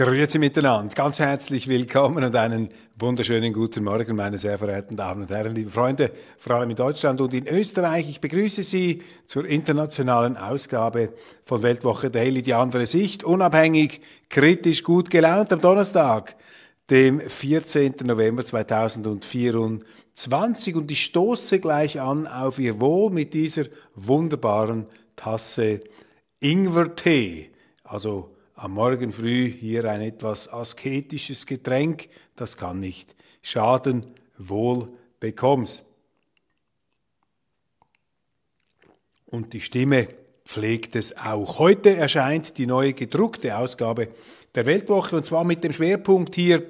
Grüezi miteinander, ganz herzlich willkommen und einen wunderschönen guten Morgen, meine sehr verehrten Damen und Herren, liebe Freunde, vor allem in Deutschland und in Österreich. Ich begrüße Sie zur internationalen Ausgabe von Weltwoche Daily, die andere Sicht, unabhängig, kritisch, gut gelaunt am Donnerstag, dem 14. November 2024. Und ich stoße gleich an auf Ihr Wohl mit dieser wunderbaren Tasse Ingwertee, also am Morgen früh hier ein etwas asketisches Getränk, das kann nicht schaden, wohl bekomm's. Und die Stimme pflegt es auch. Heute erscheint die neue gedruckte Ausgabe der Weltwoche und zwar mit dem Schwerpunkt hier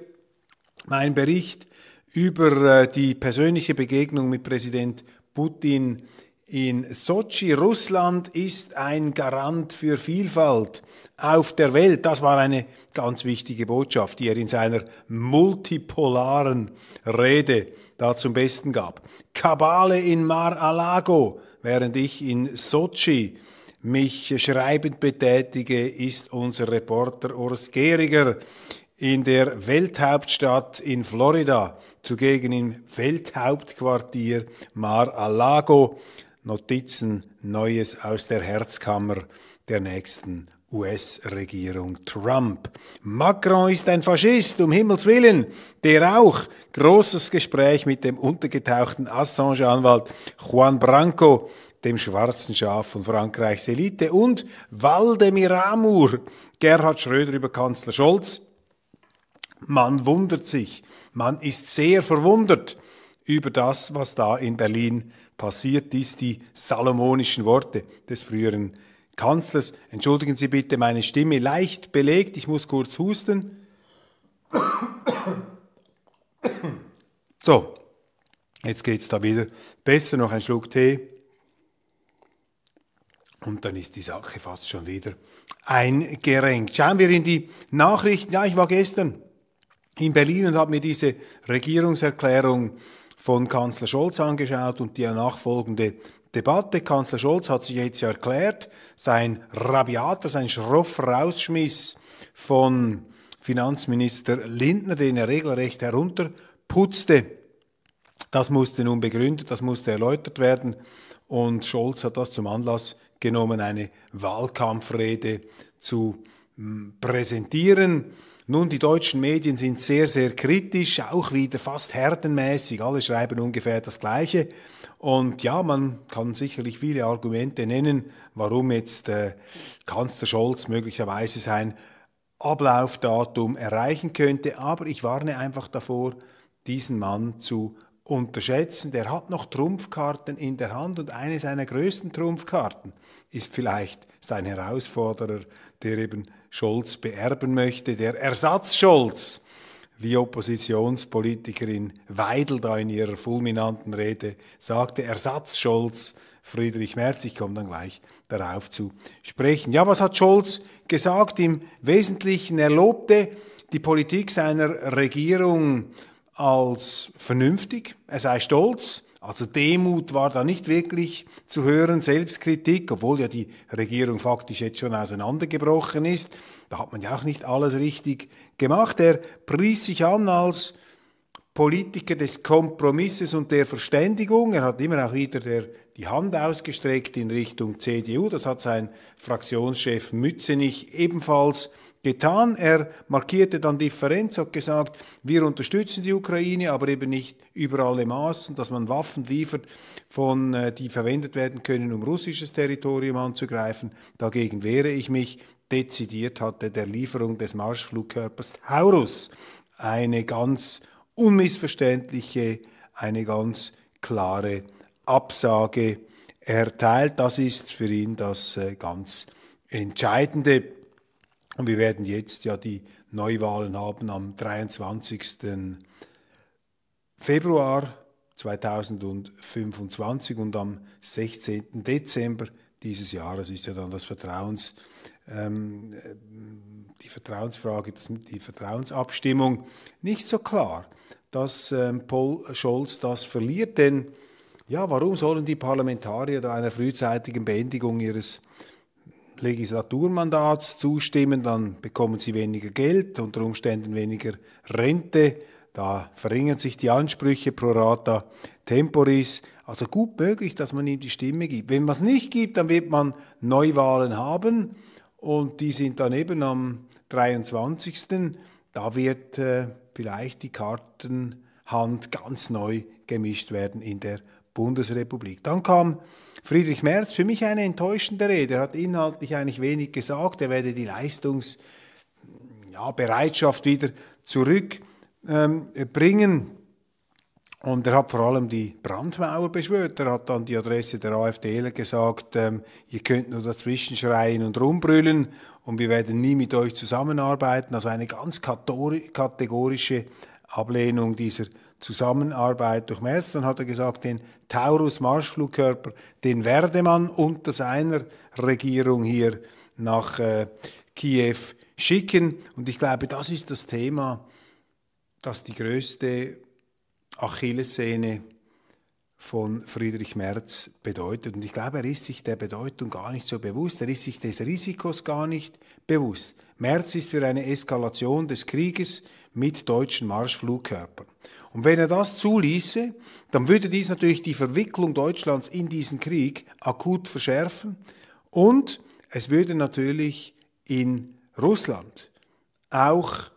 mein Bericht über äh, die persönliche Begegnung mit Präsident Putin in Sochi. Russland ist ein Garant für Vielfalt auf der Welt. Das war eine ganz wichtige Botschaft, die er in seiner multipolaren Rede da zum Besten gab. Kabale in Mar-a-Lago, während ich in Sochi mich schreibend betätige, ist unser Reporter Urs Gehriger in der Welthauptstadt in Florida, zugegen im Welthauptquartier Mar-a-Lago Notizen Neues aus der Herzkammer der nächsten US-Regierung Trump. Macron ist ein Faschist, um Himmels willen, der auch. Großes Gespräch mit dem untergetauchten Assange-Anwalt Juan Branco, dem schwarzen Schaf von Frankreichs Elite, und Waldemir Amur, Gerhard Schröder über Kanzler Scholz. Man wundert sich, man ist sehr verwundert über das, was da in Berlin passiert ist, die salomonischen Worte des früheren Kanzlers. Entschuldigen Sie bitte meine Stimme, leicht belegt, ich muss kurz husten. So, jetzt geht es da wieder besser, noch ein Schluck Tee. Und dann ist die Sache fast schon wieder eingerenkt. Schauen wir in die Nachrichten. Ja, ich war gestern in Berlin und habe mir diese Regierungserklärung von Kanzler Scholz angeschaut und die nachfolgende Debatte. Kanzler Scholz hat sich jetzt ja erklärt, sein rabiater, sein schroffer Rausschmiss von Finanzminister Lindner, den er regelrecht herunterputzte, das musste nun begründet, das musste erläutert werden und Scholz hat das zum Anlass genommen, eine Wahlkampfrede zu hm, präsentieren. Nun, die deutschen Medien sind sehr, sehr kritisch, auch wieder fast herdenmäßig. Alle schreiben ungefähr das Gleiche. Und ja, man kann sicherlich viele Argumente nennen, warum jetzt äh, Kanzler Scholz möglicherweise sein Ablaufdatum erreichen könnte. Aber ich warne einfach davor, diesen Mann zu unterschätzen. Der hat noch Trumpfkarten in der Hand und eine seiner größten Trumpfkarten ist vielleicht sein Herausforderer, der eben Scholz beerben möchte, der Ersatz Scholz, wie Oppositionspolitikerin Weidel da in ihrer fulminanten Rede sagte, Ersatz Scholz Friedrich Merz. Ich komme dann gleich darauf zu sprechen. Ja, was hat Scholz gesagt? Im Wesentlichen, er lobte die Politik seiner Regierung als vernünftig, er sei stolz. Also Demut war da nicht wirklich zu hören, Selbstkritik, obwohl ja die Regierung faktisch jetzt schon auseinandergebrochen ist. Da hat man ja auch nicht alles richtig gemacht. Er pries sich an als Politiker des Kompromisses und der Verständigung. Er hat immer auch wieder der, die Hand ausgestreckt in Richtung CDU. Das hat sein Fraktionschef Mützenich ebenfalls getan. Er markierte dann Differenz, hat gesagt, wir unterstützen die Ukraine, aber eben nicht über alle Maßen, dass man Waffen liefert, von, äh, die verwendet werden können, um russisches Territorium anzugreifen. Dagegen wehre ich mich. Dezidiert hatte der Lieferung des Marschflugkörpers Taurus eine ganz unmissverständliche, eine ganz klare Absage erteilt. Das ist für ihn das äh, ganz Entscheidende. Und wir werden jetzt ja die Neuwahlen haben am 23. Februar 2025 und am 16. Dezember dieses Jahres ist ja dann das Vertrauens, ähm, die Vertrauensfrage, das, die Vertrauensabstimmung nicht so klar, dass ähm, Paul Scholz das verliert. Denn ja, warum sollen die Parlamentarier da einer frühzeitigen Beendigung ihres Legislaturmandats zustimmen? Dann bekommen sie weniger Geld, unter Umständen weniger Rente da verringern sich die Ansprüche pro rata temporis. Also gut möglich, dass man ihm die Stimme gibt. Wenn man es nicht gibt, dann wird man Neuwahlen haben und die sind dann eben am 23. Da wird äh, vielleicht die Kartenhand ganz neu gemischt werden in der Bundesrepublik. Dann kam Friedrich Merz, für mich eine enttäuschende Rede. Er hat inhaltlich eigentlich wenig gesagt. Er werde die Leistungsbereitschaft ja, wieder zurück ähm, bringen. Und er hat vor allem die Brandmauer beschwört. Er hat dann die Adresse der AfDler gesagt, ähm, ihr könnt nur dazwischen schreien und rumbrüllen und wir werden nie mit euch zusammenarbeiten. Also eine ganz kategorische Ablehnung dieser Zusammenarbeit durch Merz. Dann hat er gesagt, den Taurus-Marschflugkörper, den werde man unter seiner Regierung hier nach äh, Kiew schicken. Und ich glaube, das ist das Thema dass die größte Achillessehne von Friedrich Merz bedeutet. Und ich glaube, er ist sich der Bedeutung gar nicht so bewusst, er ist sich des Risikos gar nicht bewusst. Merz ist für eine Eskalation des Krieges mit deutschen Marschflugkörpern. Und wenn er das zuließe, dann würde dies natürlich die Verwicklung Deutschlands in diesen Krieg akut verschärfen und es würde natürlich in Russland auch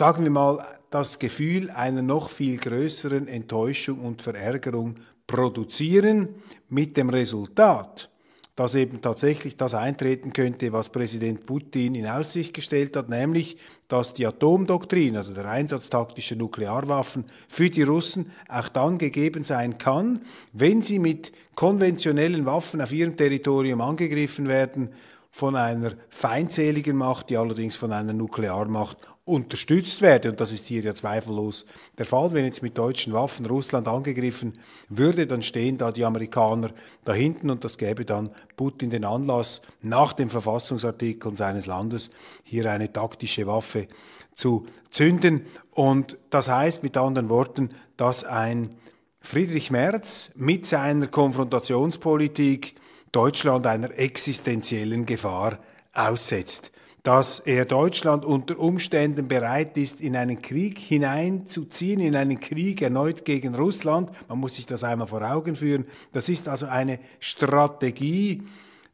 sagen wir mal, das Gefühl einer noch viel größeren Enttäuschung und Verärgerung produzieren mit dem Resultat, dass eben tatsächlich das eintreten könnte, was Präsident Putin in Aussicht gestellt hat, nämlich dass die Atomdoktrin, also der Einsatz taktischer Nuklearwaffen für die Russen auch dann gegeben sein kann, wenn sie mit konventionellen Waffen auf ihrem Territorium angegriffen werden von einer feindseligen Macht, die allerdings von einer Nuklearmacht unterstützt werde. Und das ist hier ja zweifellos der Fall. Wenn jetzt mit deutschen Waffen Russland angegriffen würde, dann stehen da die Amerikaner da hinten und das gäbe dann Putin den Anlass, nach den Verfassungsartikeln seines Landes hier eine taktische Waffe zu zünden. Und das heißt mit anderen Worten, dass ein Friedrich Merz mit seiner Konfrontationspolitik Deutschland einer existenziellen Gefahr aussetzt dass er Deutschland unter Umständen bereit ist, in einen Krieg hineinzuziehen, in einen Krieg erneut gegen Russland. Man muss sich das einmal vor Augen führen. Das ist also eine Strategie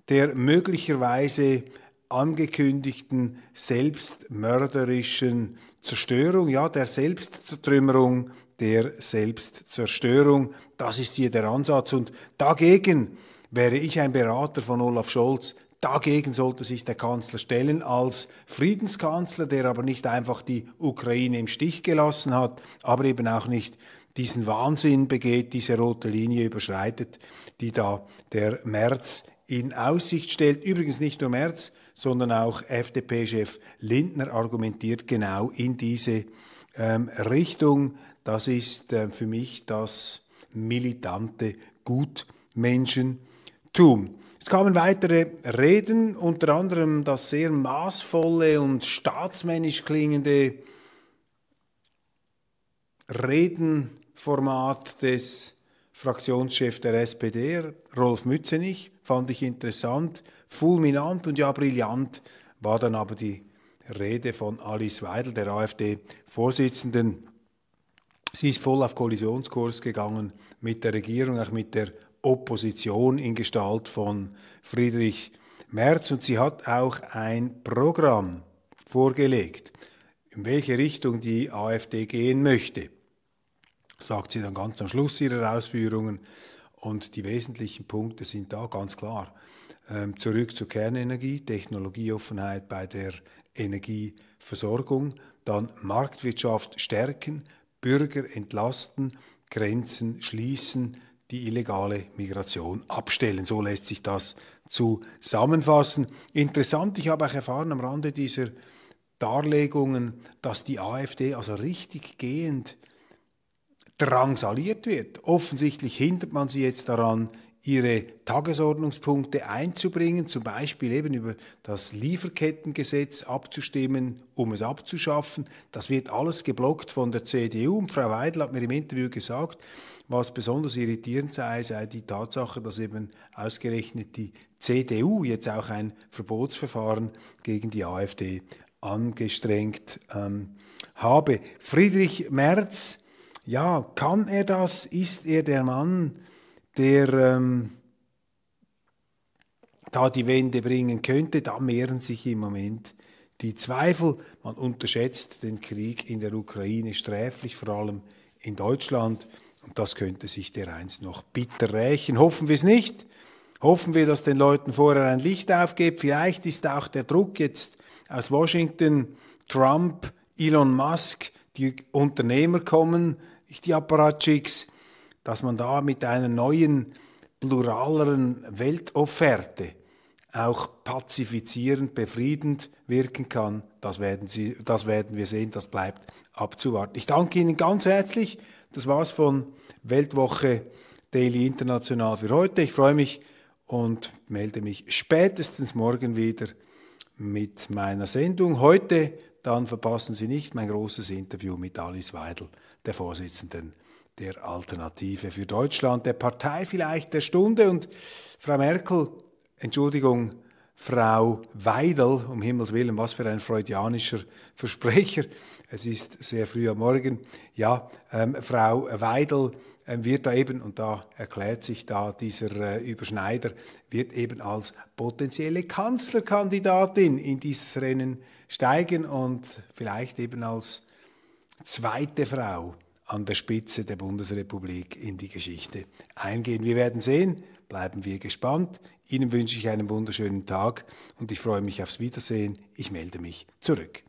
der möglicherweise angekündigten selbstmörderischen Zerstörung, ja, der Selbstzertrümmerung, der Selbstzerstörung. Das ist hier der Ansatz und dagegen wäre ich ein Berater von Olaf Scholz, Dagegen sollte sich der Kanzler stellen als Friedenskanzler, der aber nicht einfach die Ukraine im Stich gelassen hat, aber eben auch nicht diesen Wahnsinn begeht, diese rote Linie überschreitet, die da der März in Aussicht stellt. Übrigens nicht nur März, sondern auch FDP-Chef Lindner argumentiert genau in diese ähm, Richtung. Das ist äh, für mich das militante Gutmenschentum. Es kamen weitere Reden, unter anderem das sehr maßvolle und staatsmännisch klingende Redenformat des Fraktionschefs der SPD, Rolf Mützenich, fand ich interessant, fulminant und ja brillant war dann aber die Rede von Alice Weidel, der AfD-Vorsitzenden. Sie ist voll auf Kollisionskurs gegangen mit der Regierung, auch mit der Opposition in Gestalt von Friedrich Merz und sie hat auch ein Programm vorgelegt, in welche Richtung die AfD gehen möchte. sagt sie dann ganz am Schluss ihrer Ausführungen und die wesentlichen Punkte sind da ganz klar. Ähm, zurück zur Kernenergie, Technologieoffenheit bei der Energieversorgung, dann Marktwirtschaft stärken, Bürger entlasten, Grenzen schließen, die illegale Migration abstellen. So lässt sich das zusammenfassen. Interessant, ich habe auch erfahren am Rande dieser Darlegungen, dass die AfD also richtig gehend drangsaliert wird. Offensichtlich hindert man sie jetzt daran, ihre Tagesordnungspunkte einzubringen, zum Beispiel eben über das Lieferkettengesetz abzustimmen, um es abzuschaffen. Das wird alles geblockt von der CDU. Und Frau Weidel hat mir im Interview gesagt, was besonders irritierend sei, sei die Tatsache, dass eben ausgerechnet die CDU jetzt auch ein Verbotsverfahren gegen die AfD angestrengt ähm, habe. Friedrich Merz, ja, kann er das? Ist er der Mann, der ähm, da die Wende bringen könnte? Da mehren sich im Moment die Zweifel. Man unterschätzt den Krieg in der Ukraine sträflich, vor allem in Deutschland. Und das könnte sich der Eins noch bitter rächen. Hoffen wir es nicht. Hoffen wir, dass den Leuten vorher ein Licht aufgeht. Vielleicht ist auch der Druck jetzt aus Washington, Trump, Elon Musk, die Unternehmer kommen, nicht die Apparatschicks, dass man da mit einer neuen, pluraleren Weltofferte auch pazifizierend, befriedend wirken kann, das werden, Sie, das werden wir sehen, das bleibt abzuwarten. Ich danke Ihnen ganz herzlich. Das war es von Weltwoche Daily International für heute. Ich freue mich und melde mich spätestens morgen wieder mit meiner Sendung. Heute, dann verpassen Sie nicht mein großes Interview mit Alice Weidel, der Vorsitzenden der Alternative für Deutschland, der Partei vielleicht der Stunde. Und Frau Merkel, Entschuldigung, Frau Weidel, um Himmels Willen, was für ein freudianischer Versprecher. Es ist sehr früh am Morgen. Ja, ähm, Frau Weidel ähm, wird da eben, und da erklärt sich da dieser äh, Überschneider, wird eben als potenzielle Kanzlerkandidatin in dieses Rennen steigen und vielleicht eben als zweite Frau an der Spitze der Bundesrepublik in die Geschichte eingehen. Wir werden sehen, bleiben wir gespannt. Ihnen wünsche ich einen wunderschönen Tag und ich freue mich aufs Wiedersehen. Ich melde mich zurück.